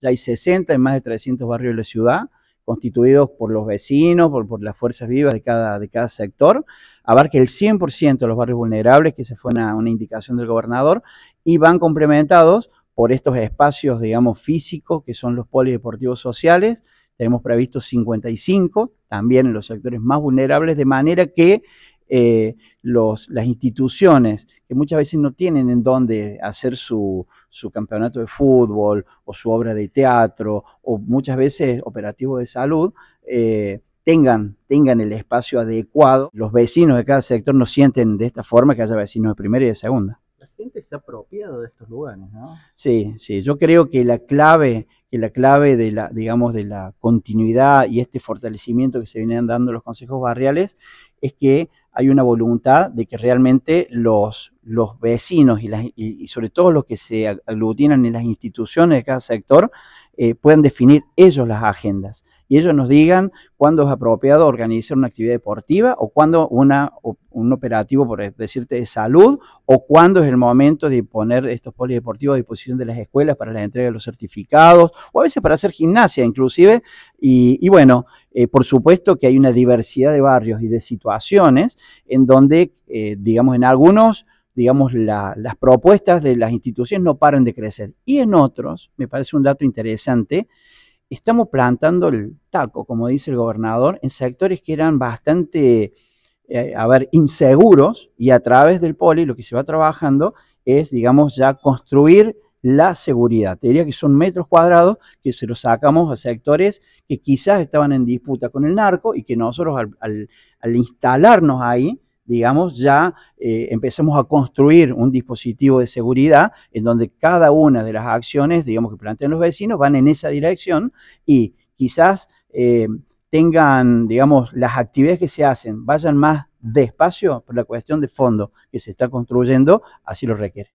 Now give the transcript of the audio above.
ya hay 60 en más de 300 barrios de la ciudad, constituidos por los vecinos, por, las fuerzas vivas de cada, de cada sector, abarca el 100% de los barrios vulnerables, que se fue una, una indicación del gobernador, y van complementados por estos espacios, digamos, físicos, que son los polideportivos sociales, tenemos previsto 55, también en los sectores más vulnerables, de manera que eh, los, las instituciones que muchas veces no tienen en dónde hacer su, su, campeonato de fútbol o su obra de teatro o muchas veces operativos de salud, eh, tengan, tengan el espacio adecuado. Los vecinos de cada sector no sienten de esta forma que haya vecinos de primera y de segunda. La gente se ha apropiado de estos lugares, ¿no? Sí, sí, yo creo que la clave que la clave de la, digamos, de la continuidad y este fortalecimiento que se vienen dando los consejos barriales es que hay una voluntad de que realmente los, vecinos y, sobre todo los que se aglutinan en las instituciones de cada sector eh, puedan definir ellos las agendas y ellos nos digan cuándo es apropiado organizar una actividad deportiva o cuándo una, un operativo, por decirte, de salud o cuándo es el momento de poner estos polideportivos a disposición de las escuelas para la entrega de los certificados o a veces para hacer gimnasia inclusive. Y, bueno, eh, por supuesto que hay una diversidad de barrios y de situaciones en donde, eh, digamos, en algunos digamos, las propuestas de las instituciones no paran de crecer. Y en otros, me parece un dato interesante, estamos plantando el taco, como dice el gobernador, en sectores que eran bastante, eh, a ver, inseguros y a través del poli lo que se va trabajando es, digamos, ya construir la seguridad. Te diría que son metros cuadrados que se los sacamos a sectores que quizás estaban en disputa con el narco y que nosotros al instalarnos ahí digamos, ya eh, empecemos a construir un dispositivo de seguridad en donde cada una de las acciones, digamos, que plantean los vecinos van en esa dirección y quizás eh, tengan, digamos, las actividades que se hacen vayan más despacio por la cuestión de fondo que se está construyendo, así lo requiere.